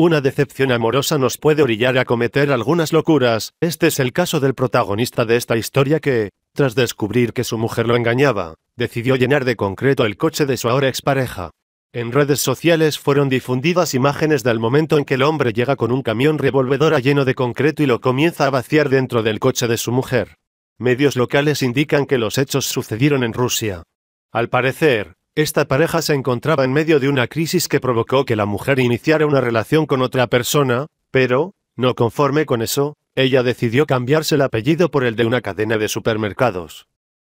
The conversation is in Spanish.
Una decepción amorosa nos puede orillar a cometer algunas locuras. Este es el caso del protagonista de esta historia que, tras descubrir que su mujer lo engañaba, decidió llenar de concreto el coche de su ahora expareja. En redes sociales fueron difundidas imágenes del momento en que el hombre llega con un camión revolvedor lleno de concreto y lo comienza a vaciar dentro del coche de su mujer. Medios locales indican que los hechos sucedieron en Rusia. Al parecer, esta pareja se encontraba en medio de una crisis que provocó que la mujer iniciara una relación con otra persona, pero, no conforme con eso, ella decidió cambiarse el apellido por el de una cadena de supermercados.